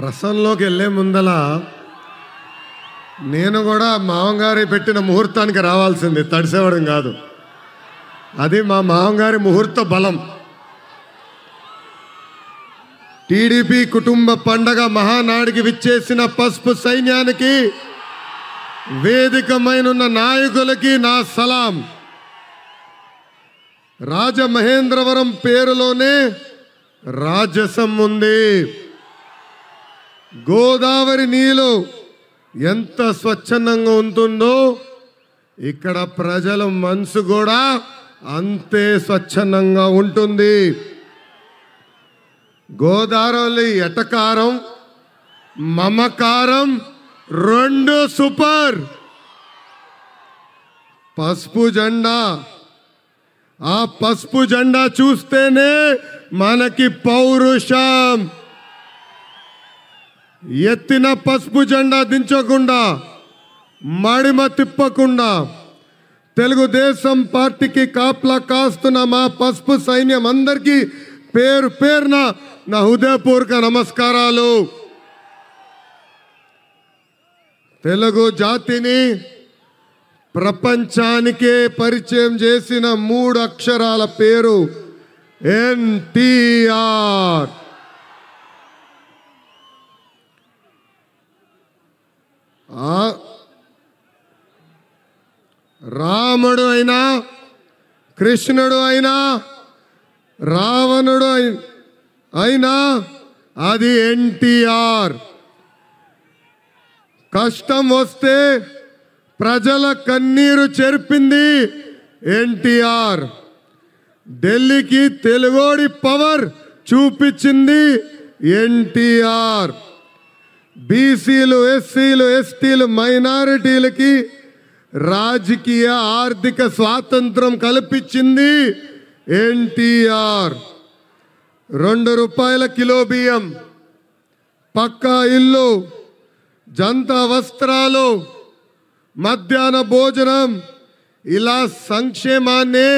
ప్రసంలోకి వెళ్ళే ముందల నేను కూడా మామగారి పెట్టిన ముహూర్తానికి రావాల్సింది తడిసేవడం కాదు అది మా మామగారి ముహూర్త బలం టీడీపీ కుటుంబ పండగ మహానాడికి విచ్చేసిన పసుపు సైన్యానికి వేదికమైనున్న నాయకులకి నా సలాం రాజమహేంద్రవరం పేరులోనే రాజసం ఉంది గోదావరి నీళ్ళు ఎంత స్వచ్ఛందంగా ఉంటుందో ఇక్కడ ప్రజల మనసు కూడా అంతే స్వచ్ఛందంగా ఉంటుంది గోదావరి ఎటకారం మమకారం రెండు సూపర్ పసుపు జెండా ఆ పసుపు జెండా చూస్తేనే మనకి పౌరుషం ఎత్తిన పసుపు జెండా దించకుండా మడిమ తిప్పకుండా తెలుగుదేశం పార్టీకి కాపలా కాస్తున్న మా పసుపు సైన్యం అందరికీ పేరు పేరున నా హృదయపూర్వక నమస్కారాలు తెలుగు జాతిని ప్రపంచానికే పరిచయం చేసిన మూడు అక్షరాల పేరు ఎన్టీఆర్ రాముడు అయినా కృష్ణుడు అయినా రావణుడు అయినా అది ఎన్టీఆర్ కష్టం వస్తే ప్రజల కన్నీరు చెరిపింది ఎన్టీఆర్ ఢిల్లీకి తెలుగోడి పవర్ చూపించింది ఎన్టీఆర్ బీసీలు ఎస్సీలు ఎస్టీలు మైనారిటీలకి రాజకీయ ఆర్థిక స్వాతంత్రం కల్పించింది ఎన్టీఆర్ రెండు రూపాయల కిలో బియ్యం పక్కా ఇల్లు జంత వస్త్రాలు మధ్యాహ్న భోజనం ఇలా సంక్షేమాన్ని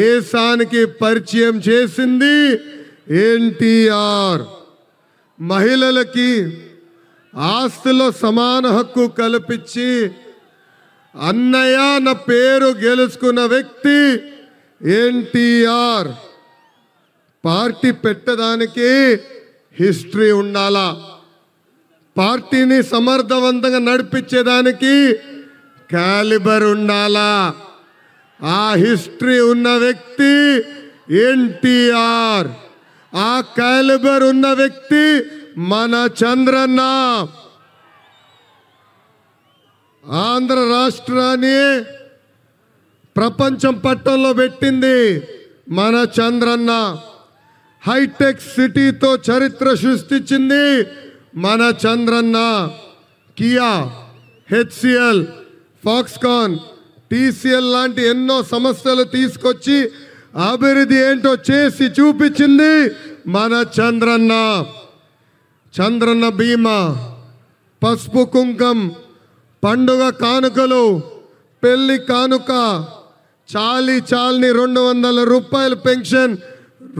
దేశానికి పరిచయం చేసింది ఎన్టీఆర్ మహిళలకి ఆస్తిలో సమాన హక్కు కల్పించి అన్నయ్య నా పేరు గెలుచుకున్న వ్యక్తి ఎన్టీఆర్ పార్టీ పెట్టడానికి హిస్టరీ ఉండాలా పార్టీని సమర్థవంతంగా నడిపించేదానికి క్యాలిబర్ ఉండాలా ఆ హిస్టరీ ఉన్న వ్యక్తి ఎన్టీఆర్ ఆ క్యాలిబర్ ఉన్న వ్యక్తి మన చంద్రన్న ఆంధ్ర రాష్ట్రాన్ని ప్రపంచం పట్టంలో పెట్టింది మన చంద్రన్న హైటెక్ సిటీతో చరిత్ర సృష్టించింది మన Chandranna Kia HCL Foxconn TCL లాంటి ఎన్నో సమస్యలు తీసుకొచ్చి అభివృద్ధి ఏంటో చేసి చూపించింది మన చంద్రన్న చంద్రన్న బీమా పసుపు కుంకం పండుగ కానుకలు పెళ్లి కానుక చాలి చాలిని రెండు వందల రూపాయల పెన్షన్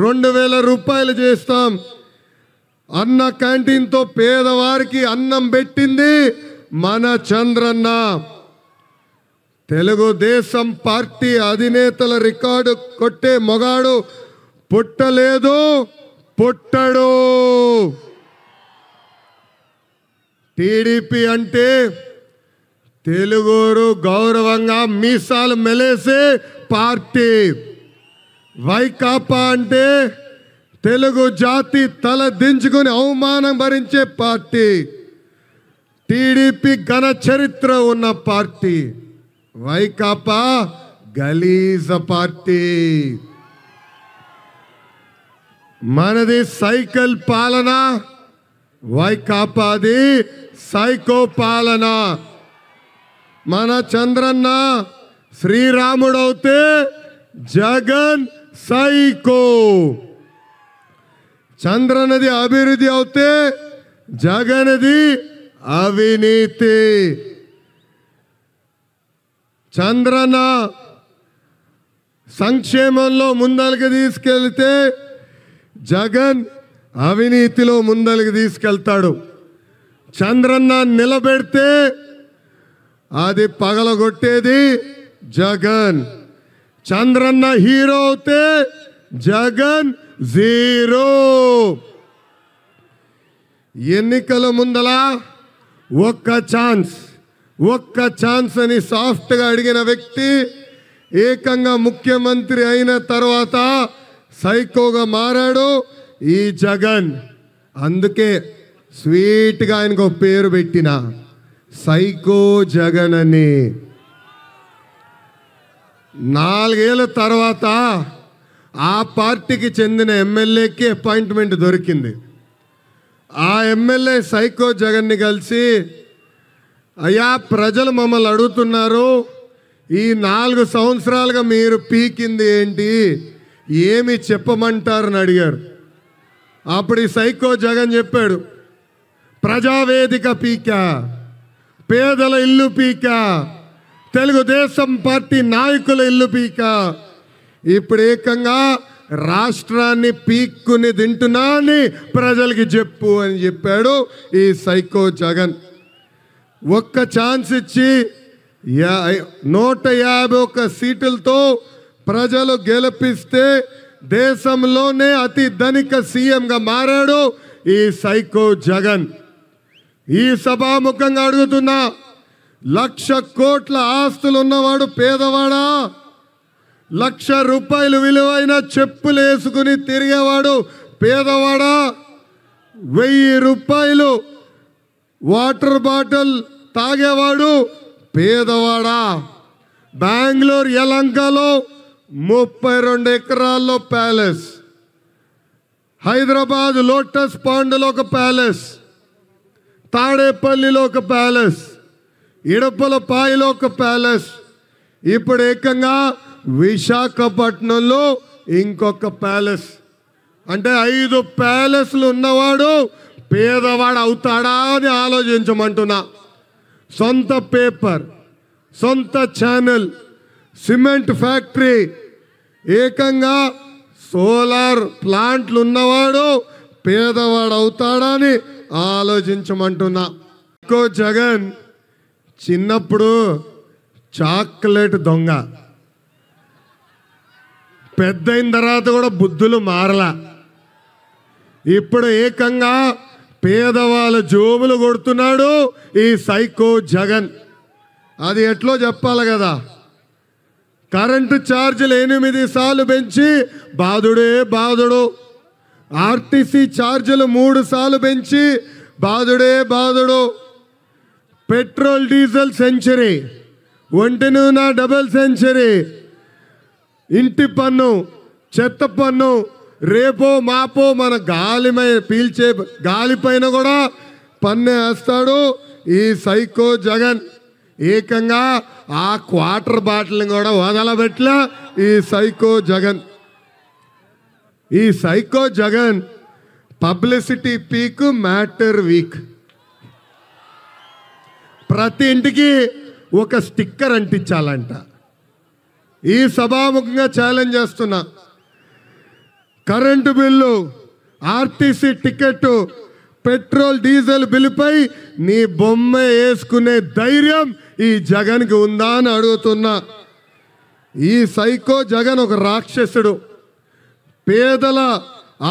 రెండు వేల రూపాయలు చేస్తాం అన్న క్యాంటీన్తో పేదవారికి అన్నం పెట్టింది మన చంద్రన్న తెలుగుదేశం పార్టీ అధినేతల రికార్డు కొట్టే మొగాడు పుట్టలేదు పుట్టడు టీడీపీ అంటే తెలుగురు గౌరవంగా మీసాలు మెలేసే పార్టీ వైకాపా అంటే తెలుగు జాతి తల దించుకుని అవమానం భరించే పార్టీ టీడీపీ ఘన చరిత్ర ఉన్న పార్టీ వైకాపా గలీజ పార్టీ మనది సైకిల్ పాలన వైకాపాది సైకో పాలన మన చంద్రన్న శ్రీరాముడవుతే జగన్ సైకో చంద్రనది అభివృద్ధి అవుతే జగన్ది అవినీతి చంద్రన సంక్షేమంలో ముందలకి తీసుకెళ్తే జగన్ అవినీతిలో ముందలికి తీసుకెళ్తాడు చంద్రన్న నిలబెడితే అది పగలగొట్టేది జగన్ చంద్రన్న హీరో అవుతే జగన్ జీరో ఎన్నికల ముందల ఒక్క ఛాన్స్ ఒక్క ఛాన్స్ అని సాఫ్ట్గా అడిగిన వ్యక్తి ఏకంగా ముఖ్యమంత్రి అయిన తర్వాత సైకోగా మారాడు ఈ జగన్ అందుకే స్వీట్గా ఆయనకు పేరు పెట్టిన సైకో జగన్ అని నాలుగేళ్ళ తర్వాత ఆ పార్టీకి చెందిన ఎమ్మెల్యేకి అపాయింట్మెంట్ దొరికింది ఆ ఎమ్మెల్యే సైకో జగన్ని కలిసి అయ్యా ప్రజలు మమ్మల్ని అడుగుతున్నారు ఈ నాలుగు సంవత్సరాలుగా మీరు పీకింది ఏంటి ఏమి చెప్పమంటారని అడిగారు అప్పుడు ఈ సైకో జగన్ చెప్పాడు ప్రజావేదిక పీక పేదల ఇల్లు పీక తెలుగుదేశం పార్టీ నాయకుల ఇల్లు పీక ఇప్పుడు ఏకంగా రాష్ట్రాన్ని పీక్కుని తింటున్నా అని ప్రజలకి చెప్పు అని చెప్పాడు ఈ సైకో జగన్ ఒక్క ఛాన్స్ ఇచ్చి నూట యాభై ఒక్క సీటులతో ప్రజలు గెలిపిస్తే దేశంలోనే అతి ధనిక సీఎంగా మారాడు ఈ సైకో జగన్ ఈ సభాముఖంగా అడుగుతున్నా లక్ష కోట్ల ఆస్తులు ఉన్నవాడు పేదవాడా లక్ష రూపాయలు విలువైన చెప్పులు వేసుకుని తిరిగేవాడు పేదవాడా వెయ్యి రూపాయలు వాటర్ బాటిల్ తాగేవాడు పేదవాడా బెంగళూరు ఎలంకలో ముప్పై రెండు ఎకరాల్లో ప్యాలెస్ హైదరాబాద్ లోటస్ పాండ్లో ఒక ప్యాలెస్ తాడేపల్లిలో ఒక ప్యాలెస్ పాయిలో ఒక ప్యాలెస్ ఇప్పుడు ఏకంగా విశాఖపట్నంలో ఇంకొక ప్యాలెస్ అంటే ఐదు ప్యాలెస్లు ఉన్నవాడు పేదవాడు అవుతాడా అని ఆలోచించమంటున్నా సొంత పేపర్ సొంత ఛానల్ సిమెంట్ ఫ్యాక్టరీ ఏకంగా సోలార్ ప్లాంట్లు ఉన్నవాడు పేదవాడు అవుతాడని ఆలోచించమంటున్నా ఇంకో జగన్ చిన్నప్పుడు చాక్లెట్ దొంగ పెద్దయిన తర్వాత కూడా బుద్ధులు మారలా ఇప్పుడు ఏకంగా పేదవాళ్ళ జోబులు కొడుతున్నాడు ఈ సైకో జగన్ అది ఎట్లో చెప్పాలి కదా కరెంటు ఛార్జీలు ఎనిమిది సార్లు పెంచి బాధుడే బాధుడు ఆర్టీసీ ఛార్జీలు మూడు సార్లు పెంచి బాధుడే బాధుడు పెట్రోల్ డీజిల్ సెంచరీ ఒంటి నూనె డబల్ సెంచరీ ఇంటి పన్ను చెత్త పన్ను రేపో మాపో మన గాలిమై పీల్చే గాలిపైన కూడా పన్నే వేస్తాడు ఈ సైకో జగన్ ఏకంగా ఆ క్వార్టర్ బాటిల్ని కూడా వదలబెట్ల ఈ సైకో జగన్ ఈ psycho Jagan publicity peak matter weak ప్రతి ఇంటికి ఒక స్టిక్కర్ అంటించాలంట ఈ సభాముఖంగా ఛాలెంజ్ చేస్తున్నా current bill RTC ticket petrol diesel బిల్లుపై నీ బొమ్మ వేసుకునే ధైర్యం ఈ జగన్కి ఉందా అని అడుగుతున్నా ఈ సైకో జగన్ ఒక రాక్షసుడు పేదల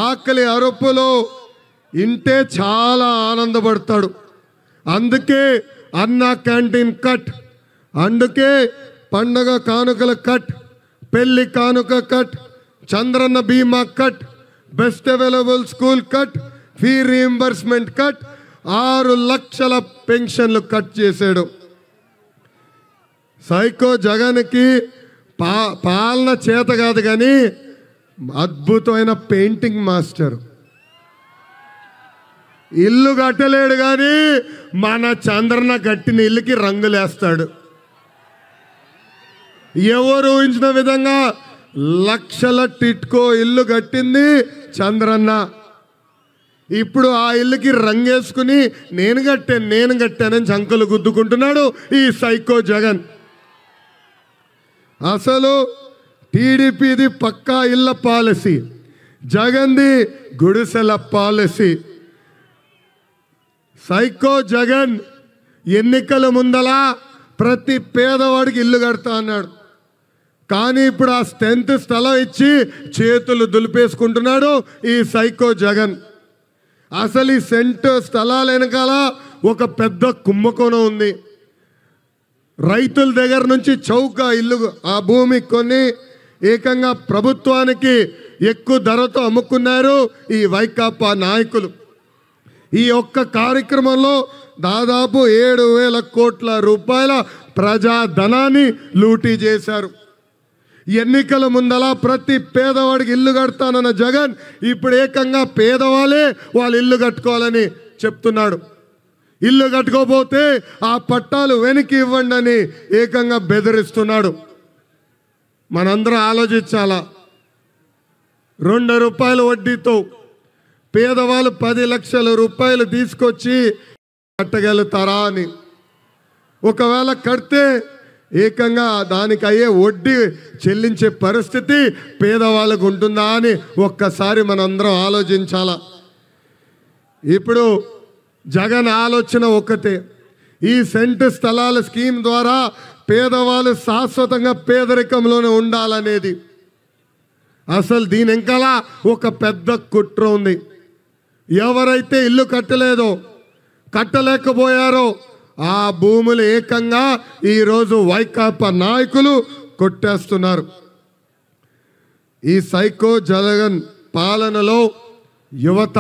ఆకలి అరుపులో ఇంటే చాలా ఆనందపడతాడు అందుకే అన్న క్యాంటీన్ కట్ అందుకే పండగ కానుకల కట్ పెళ్లి కానుక cut Chandranna Bima cut best available school cut fee reimbursement cut ఆరు లక్షల పెన్షన్లు కట్ చేశాడు సైకో జగన్కి పా పాలన చేత కాదు కానీ అద్భుతమైన పెయింటింగ్ మాస్టర్ ఇల్లు కట్టలేడు కానీ మన చంద్రన కట్టిన ఇల్లుకి రంగులేస్తాడు ఎవరు ఊహించిన విధంగా లక్షల టిట్కో ఇల్లు కట్టింది చంద్రన్న ఇప్పుడు ఆ ఇల్లుకి రంగేసుకుని నేను కట్టాను నేను కట్టానని చంకలు గుద్దుకుంటున్నాడు ఈ సైకో జగన్ అసలు టీడీపీది పక్కా ఇళ్ళ పాలసీ జగన్ది గుడిసెల పాలసీ సైకో జగన్ ఎన్నికల ముందలా ప్రతి పేదవాడికి ఇల్లు కడతా అన్నాడు కానీ ఇప్పుడు ఆ స్ట్రెంత్ స్థలం ఇచ్చి చేతులు దులిపేసుకుంటున్నాడు ఈ సైకో జగన్ అసలు ఈ సెంటు స్థలాల వెనకాల ఒక పెద్ద కుంభకోణం ఉంది రైతుల దగ్గర నుంచి చౌక ఇల్లు ఆ భూమి కొన్ని ఏకంగా ప్రభుత్వానికి ఎక్కువ ధరతో అమ్ముకున్నారు ఈ వైకాపా నాయకులు ఈ ఒక్క కార్యక్రమంలో దాదాపు ఏడు వేల కోట్ల రూపాయల ప్రజాధనాన్ని లూటీ చేశారు ఎన్నికల ముందల ప్రతి పేదవాడికి ఇల్లు కడతానన్న జగన్ ఇప్పుడు ఏకంగా పేదవాళ్ళే వాళ్ళు ఇల్లు కట్టుకోవాలని చెప్తున్నాడు ఇల్లు కట్టుకోపోతే ఆ పట్టాలు వెనక్కి ఇవ్వండి అని ఏకంగా బెదిరిస్తున్నాడు మనందరం ఆలోచించాలా రెండు రూపాయల వడ్డీతో పేదవాళ్ళు పది లక్షల రూపాయలు తీసుకొచ్చి కట్టగలుగుతారా అని ఒకవేళ కడితే ఏకంగా దానికి అయ్యే వడ్డీ చెల్లించే పరిస్థితి పేదవాళ్ళకు ఉంటుందా అని ఒక్కసారి మనందరం ఆలోచించాలా ఇప్పుడు జగన్ ఆలోచన ఒక్కటే ఈ సెంటు స్థలాల స్కీమ్ ద్వారా పేదవాళ్ళు శాశ్వతంగా పేదరికంలోనే ఉండాలనేది అసలు దీని వెనకాల ఒక పెద్ద కుట్ర ఉంది ఎవరైతే ఇల్లు కట్టలేదో కట్టలేకపోయారో ఆ భూములు ఏకంగా ఈరోజు వైకాపా నాయకులు కొట్టేస్తున్నారు ఈ సైకో జగన్ పాలనలో యువత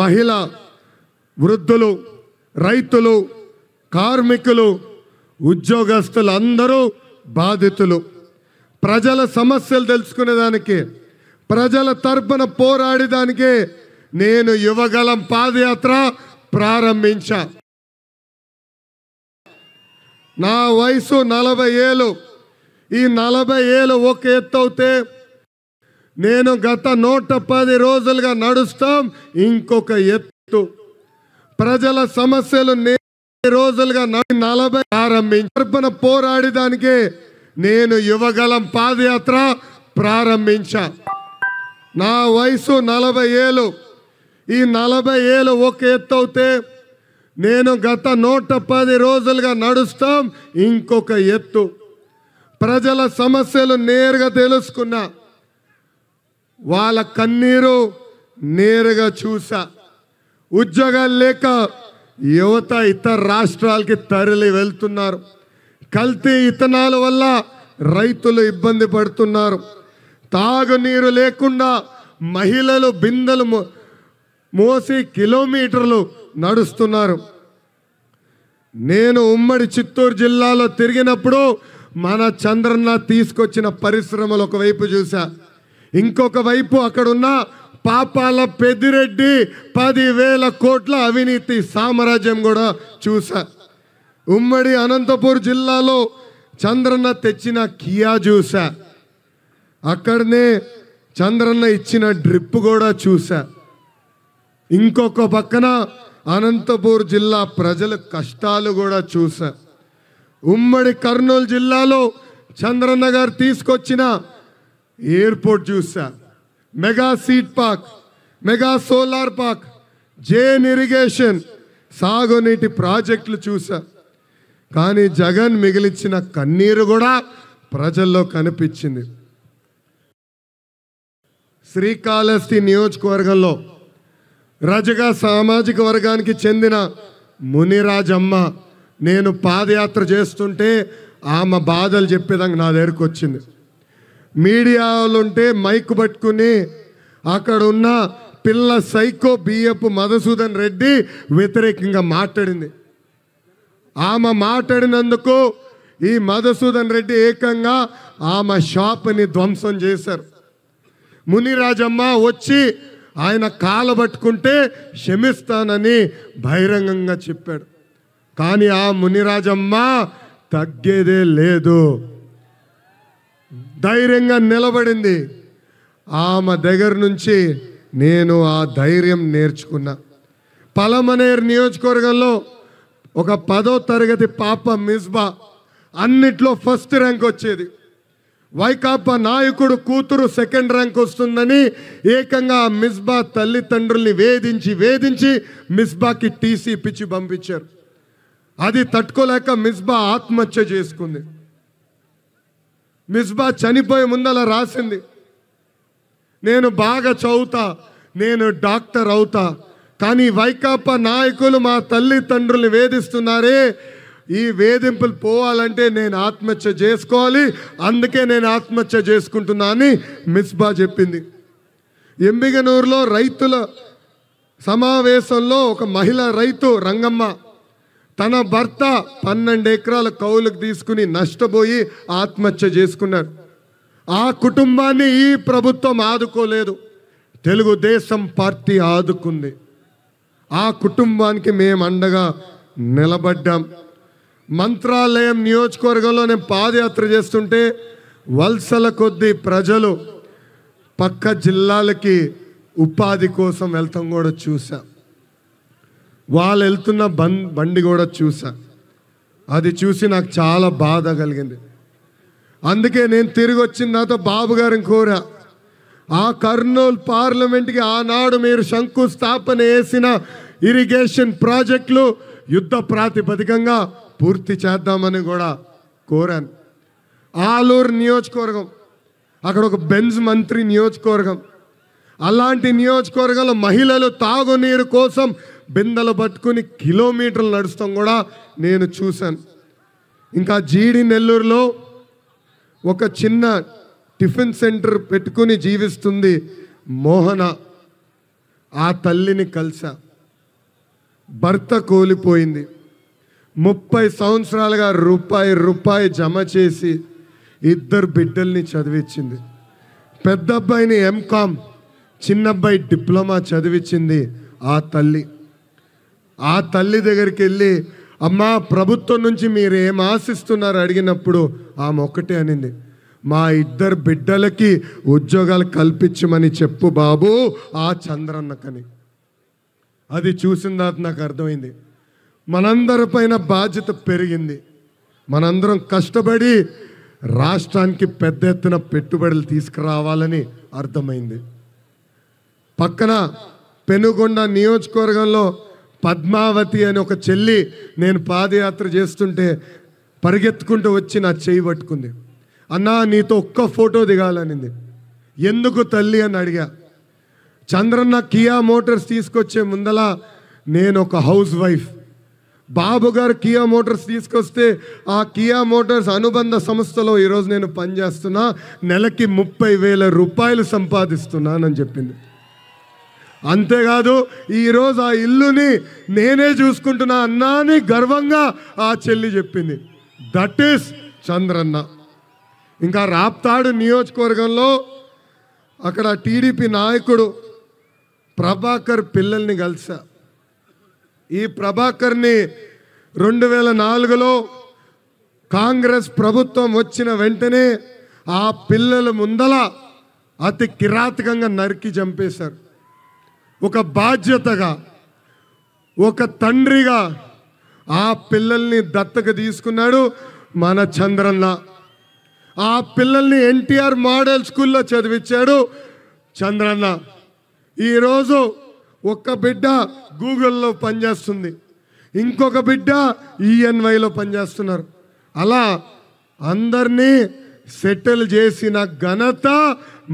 మహిళ వృద్ధులు రైతులు కార్మికులు ఉద్యోగస్తులు అందరూ బాధితులు ప్రజల సమస్యలు తెలుసుకునేదానికి ప్రజల తరపున పోరాడేదానికి నేను యువగలం పాదయాత్ర ప్రారంభించా నా వయసు నలభై ఏళ్ళు ఈ నలభై ఏళ్ళు ఒక ఎత్తు అవుతే నేను గత నూట పది రోజులుగా నడుస్తాం ఇంకొక ఎత్తు ప్రజల సమస్యలు రోజులుగా నలభై ప్రారంభించర్పణ పోరాడడానికి నేను యువగలం పాదయాత్ర ప్రారంభించా నా వయసు నలభై ఏళ్ళు ఈ నలభై ఏళ్ళు ఒక ఎత్తవుతే నేను గత నూట పది రోజులుగా నడుస్తాం ఇంకొక ఎత్తు ప్రజల సమస్యలు నేరుగా తెలుసుకున్నా వాళ్ళ కన్నీరు నేరుగా చూసా ఉద్యోగాలు లేక యువత ఇతర రాష్ట్రాలకి తరలి వెళ్తున్నారు కల్తీ ఇతనాల వల్ల రైతులు ఇబ్బంది పడుతున్నారు తాగునీరు లేకుండా మహిళలు బిందెలు మోసి కిలోమీటర్లు నడుస్తున్నారు నేను ఉమ్మడి చిత్తూరు జిల్లాలో తిరిగినప్పుడు మన చంద్రన్న తీసుకొచ్చిన పరిశ్రమలు ఒకవైపు చూశా ఇంకొక వైపు అక్కడున్న పాపాల పెద్దిరెడ్డి పదివేల కోట్ల అవినీతి సామ్రాజ్యం కూడా చూసా ఉమ్మడి అనంతపూర్ జిల్లాలో చంద్రన్న తెచ్చిన కియా చూసా అక్కడనే చంద్రన్న ఇచ్చిన డ్రిప్ కూడా చూసా ఇంకొక పక్కన అనంతపూర్ జిల్లా ప్రజల కష్టాలు కూడా చూసా ఉమ్మడి కర్నూలు జిల్లాలో చంద్రన్న గారు తీసుకొచ్చిన ఎయిర్పోర్ట్ చూసా mega seed park mega solar park జేన్ ఇరిగేషన్ సాగునీటి ప్రాజెక్టులు చూసా కానీ జగన్ మిగిలిచ్చిన కన్నీరు కూడా ప్రజల్లో కనిపించింది శ్రీకాళహస్తి నియోజకవర్గంలో రజగా సామాజిక వర్గానికి చెందిన మునిరాజమ్మ నేను పాదయాత్ర చేస్తుంటే ఆమె బాధలు చెప్పేదానికి నా దగ్గరకు వచ్చింది మీడియాలు ఉంటే మైక్ పట్టుకుని అక్కడ ఉన్న పిల్ల సైకో బియ్యపు మధుసూదన్ రెడ్డి వ్యతిరేకంగా మాట్లాడింది ఆమె మాట్లాడినందుకు ఈ మధుసూదన్ రెడ్డి ఏకంగా ఆమె షాప్ని ధ్వంసం చేశారు మునిరాజమ్మ వచ్చి ఆయన కాల పట్టుకుంటే క్షమిస్తానని బహిరంగంగా చెప్పాడు కానీ ఆ మునిరాజమ్మ తగ్గేదే లేదు ధైర్యంగా నిలబడింది ఆమె దగ్గర నుంచి నేను ఆ ధైర్యం నేర్చుకున్నా పలమనేర్ నియోజకవర్గంలో ఒక పదో తరగతి పాప మిస్బా అన్నిట్లో ఫస్ట్ ర్యాంక్ వచ్చేది వైకాపా నాయకుడు కూతురు సెకండ్ ర్యాంక్ వస్తుందని ఏకంగా ఆ మిస్బా తల్లిదండ్రుల్ని వేధించి వేధించి మిస్బాకి టీసీ పిచ్చి పంపించారు అది తట్టుకోలేక మిస్బా ఆత్మహత్య చేసుకుంది మిస్బా చనిపోయే ముందలా రాసింది నేను బాగా చదువుతా నేను డాక్టర్ అవుతా కానీ వైకాపా నాయకులు మా తండ్రుల్ని వేధిస్తున్నారే ఈ వేధింపులు పోవాలంటే నేను ఆత్మహత్య చేసుకోవాలి అందుకే నేను ఆత్మహత్య చేసుకుంటున్నా అని మిస్బా చెప్పింది ఎంబిగనూరులో రైతుల సమావేశంలో ఒక మహిళ రైతు రంగమ్మ తన భర్త పన్నెండు ఎకరాల కౌలుకు తీసుకుని నష్టపోయి ఆత్మహత్య చేసుకున్నారు ఆ కుటుంబాన్ని ఈ ప్రభుత్వం ఆదుకోలేదు తెలుగుదేశం పార్టీ ఆదుకుంది ఆ కుటుంబానికి మేము అండగా నిలబడ్డాం మంత్రాలయం నియోజకవర్గంలో నేను పాదయాత్ర చేస్తుంటే వలసల కొద్దీ ప్రజలు పక్క జిల్లాలకి ఉపాధి కోసం వెళ్తాం కూడా చూసాం వాళ్ళు వెళ్తున్న బం బండి కూడా చూసా అది చూసి నాకు చాలా బాధ కలిగింది అందుకే నేను తిరిగి వచ్చిన నాతో బాబు గారిని కోరా ఆ కర్నూలు పార్లమెంట్కి ఆనాడు మీరు శంకుస్థాపన వేసిన ఇరిగేషన్ ప్రాజెక్టులు యుద్ధ ప్రాతిపదికంగా పూర్తి చేద్దామని కూడా కోరాను ఆలూరు నియోజకవర్గం అక్కడ ఒక బెంజ్ మంత్రి నియోజకవర్గం అలాంటి నియోజకవర్గంలో మహిళలు తాగునీరు కోసం బిందెలు పట్టుకుని కిలోమీటర్లు నడుస్తాం కూడా నేను చూశాను ఇంకా జీడి నెల్లూరులో ఒక చిన్న టిఫిన్ సెంటర్ పెట్టుకుని జీవిస్తుంది మోహన ఆ తల్లిని కలిసా భర్త కోలిపోయింది ముప్పై సంవత్సరాలుగా రూపాయి రూపాయి జమ చేసి ఇద్దరు బిడ్డల్ని చదివించింది పెద్ద అబ్బాయిని ఎంకామ్ చిన్నబ్బాయి డిప్లొమా చదివించింది ఆ తల్లి ఆ తల్లి దగ్గరికి వెళ్ళి అమ్మా ప్రభుత్వం నుంచి మీరు ఏం ఆశిస్తున్నారు అడిగినప్పుడు ఆమె ఒక్కటే అనింది మా ఇద్దరు బిడ్డలకి ఉద్యోగాలు కల్పించమని చెప్పు బాబు ఆ చంద్రన్నకని అది చూసిన తర్వాత నాకు అర్థమైంది మనందరి పైన బాధ్యత పెరిగింది మనందరం కష్టపడి రాష్ట్రానికి పెద్ద ఎత్తున పెట్టుబడులు తీసుకురావాలని అర్థమైంది పక్కన పెనుగొండ నియోజకవర్గంలో పద్మావతి అని ఒక చెల్లి నేను పాదయాత్ర చేస్తుంటే పరిగెత్తుకుంటూ వచ్చి నా చేయి పట్టుకుంది అన్నా నీతో ఒక్క ఫోటో దిగాలనింది ఎందుకు తల్లి అని అడిగా చంద్రన్న కియా మోటార్స్ తీసుకొచ్చే ముందల నేను ఒక హౌస్ వైఫ్ బాబు గారు కియా మోటార్స్ తీసుకొస్తే ఆ కియా మోటార్స్ అనుబంధ సంస్థలో ఈరోజు నేను పనిచేస్తున్నా నెలకి ముప్పై వేల రూపాయలు సంపాదిస్తున్నానని చెప్పింది అంతేకాదు ఈరోజు ఆ ఇల్లుని నేనే చూసుకుంటున్నా అన్నా అని గర్వంగా ఆ చెల్లి చెప్పింది దట్ ఈస్ చంద్రన్న ఇంకా రాప్తాడు నియోజకవర్గంలో అక్కడ టీడీపీ నాయకుడు ప్రభాకర్ పిల్లల్ని కలిసా ఈ ప్రభాకర్ని రెండు వేల నాలుగులో కాంగ్రెస్ ప్రభుత్వం వచ్చిన వెంటనే ఆ పిల్లల ముందల అతి కిరాతకంగా నరికి చంపేశారు ఒక బాధ్యతగా ఒక తండ్రిగా ఆ పిల్లల్ని దత్తక తీసుకున్నాడు మన చంద్రన్న ఆ పిల్లల్ని ఎన్టీఆర్ మోడల్ స్కూల్లో చదివించాడు చంద్రన్న ఈరోజు ఒక్క బిడ్డ గూగుల్లో పనిచేస్తుంది ఇంకొక బిడ్డ ఈఎన్వైలో పనిచేస్తున్నారు అలా అందరినీ సెటిల్ చేసిన ఘనత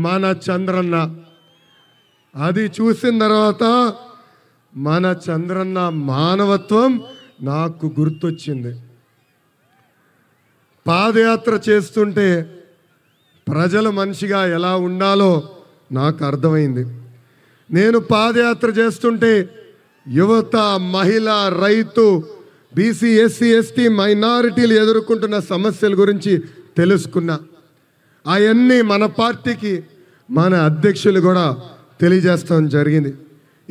మన చంద్రన్న అది చూసిన తర్వాత మన చంద్రన్న మానవత్వం నాకు గుర్తొచ్చింది పాదయాత్ర చేస్తుంటే ప్రజల మనిషిగా ఎలా ఉండాలో నాకు అర్థమైంది నేను పాదయాత్ర చేస్తుంటే యువత మహిళ రైతు బీసీ ఎస్సీ ఎస్టీ మైనారిటీలు ఎదుర్కొంటున్న సమస్యల గురించి తెలుసుకున్నా అవన్నీ మన పార్టీకి మన అధ్యక్షులు కూడా తెలియజేస్తాం జరిగింది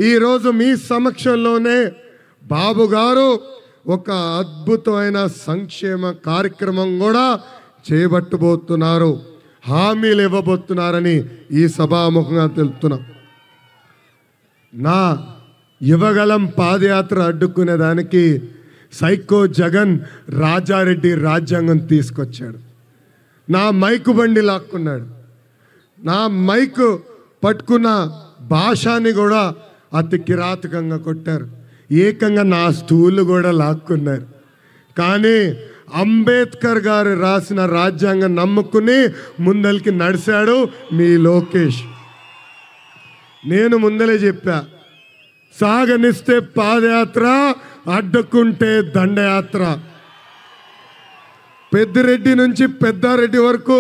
ఈరోజు మీ సమక్షంలోనే బాబు గారు ఒక అద్భుతమైన సంక్షేమ కార్యక్రమం కూడా చేపట్టబోతున్నారు హామీలు ఇవ్వబోతున్నారని ఈ సభాముఖంగా తెలుపుతున్నాం నా యువగలం పాదయాత్ర అడ్డుకునే దానికి సైకో జగన్ రాజారెడ్డి రాజ్యాంగం తీసుకొచ్చాడు నా మైకు బండి లాక్కున్నాడు నా మైకు పట్టుకున్న భాషని కూడా అతి కిరాతకంగా కొట్టారు ఏకంగా నా స్థూలు కూడా లాక్కున్నారు కానీ అంబేద్కర్ గారు రాసిన రాజ్యాంగం నమ్ముకుని ముందలికి నడిచాడు మీ లోకేష్ నేను ముందలే చెప్పా సాగనిస్తే పాదయాత్ర అడ్డుకుంటే దండయాత్ర పెద్దిరెడ్డి నుంచి పెద్దారెడ్డి వరకు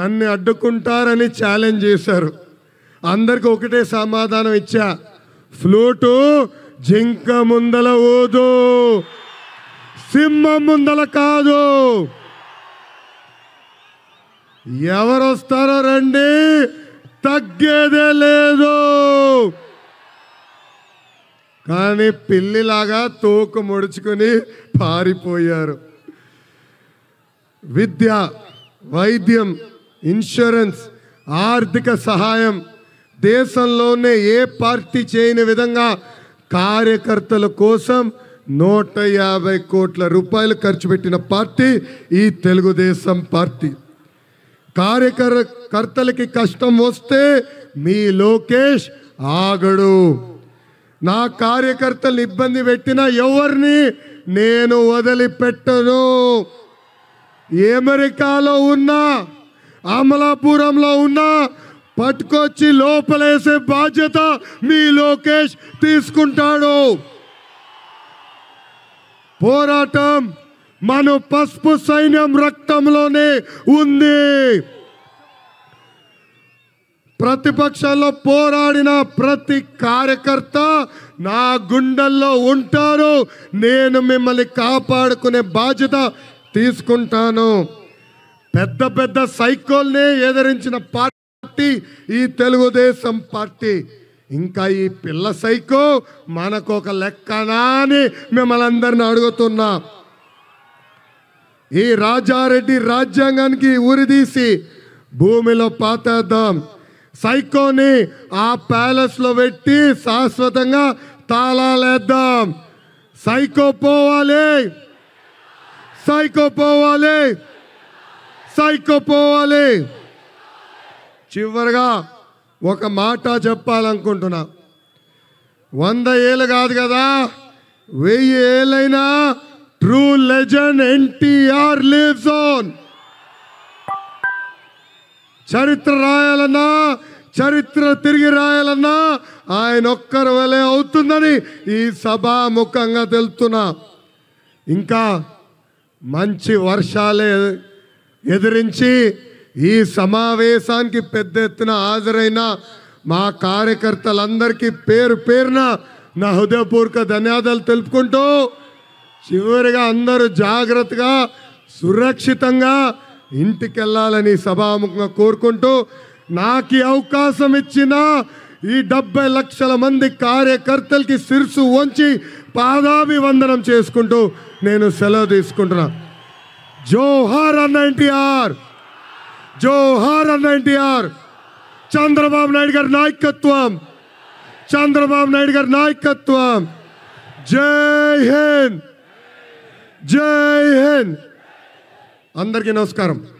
నన్ను అడ్డుకుంటారని ఛాలెంజ్ చేశారు అందరికి ఒకటే సమాధానం ఇచ్చా ఫ్లూటు జింక ముందల ఓదు సింహం ముందల కాదు ఎవరు వస్తారో రండి తగ్గేదే లేదు కానీ పిల్లిలాగా తోక ముడుచుకొని పారిపోయారు విద్య వైద్యం ఇన్సూరెన్స్ ఆర్థిక సహాయం దేశంలోనే ఏ పార్టీ చేయని విధంగా కార్యకర్తల కోసం నూట యాభై కోట్ల రూపాయలు ఖర్చు పెట్టిన పార్టీ ఈ తెలుగుదేశం పార్టీ కార్యకర్తలకి కష్టం వస్తే మీ లోకేష్ ఆగడు నా కార్యకర్తలు ఇబ్బంది పెట్టిన ఎవరిని నేను వదిలిపెట్టను అమెరికాలో ఉన్నా అమలాపురంలో ఉన్నా పట్టుకొచ్చి లోపలేసే బాధ్యత మీ లోకేష్ తీసుకుంటాడు పోరాటం మన పసుపు సైన్యం రక్తంలోనే ఉంది ప్రతిపక్షంలో పోరాడిన ప్రతి కార్యకర్త నా గుండెల్లో ఉంటారు నేను మిమ్మల్ని కాపాడుకునే బాధ్యత తీసుకుంటాను పెద్ద పెద్ద సైకోల్ని ఎదిరించిన పార్టీ పార్టీ ఈ తెలుగుదేశం పార్టీ ఇంకా ఈ పిల్ల సైకో మనకు ఒక లెక్కనా అని మిమ్మల్ని అందరిని అడుగుతున్నా ఈ రాజారెడ్డి రాజ్యాంగానికి ఉరిదీసి భూమిలో పాతేద్దాం సైకోని ఆ ప్యాలెస్లో పెట్టి శాశ్వతంగా తాళాలేద్దాం సైకో పోవాలి సైకో పోవాలి సైకో పోవాలి చివరిగా ఒక మాట చెప్పాలనుకుంటున్నా వంద ఏళ్ళు కాదు కదా వెయ్యి ఏళ్ళైనా true legend NTR lives on చరిత్ర రాయాలన్నా చరిత్ర తిరిగి రాయాలన్నా ఆయన ఒక్కరి వలె అవుతుందని ఈ సభాముఖంగా తెలుతున్నా ఇంకా మంచి వర్షాలే ఎదిరించి ఈ సమావేశానికి పెద్ద ఎత్తున హాజరైన మా కార్యకర్తలందరికీ పేరు పేరున నా హృదయపూర్వక ధన్యవాదాలు తెలుపుకుంటూ చివరిగా అందరూ జాగ్రత్తగా సురక్షితంగా ఇంటికి వెళ్ళాలని సభాముఖంగా కోరుకుంటూ నాకు అవకాశం ఇచ్చిన ఈ డెబ్బై లక్షల మంది కార్యకర్తలకి శిరసు వంచి పాదాభివందనం చేసుకుంటూ నేను సెలవు తీసుకుంటున్నా జోహార్ అన్న ఎన్టీఆర్ जोहार चंद्रबाबनायत्व चंद्रबाबनायत्व जय हिंद जय हिंद अंदर की नमस्कार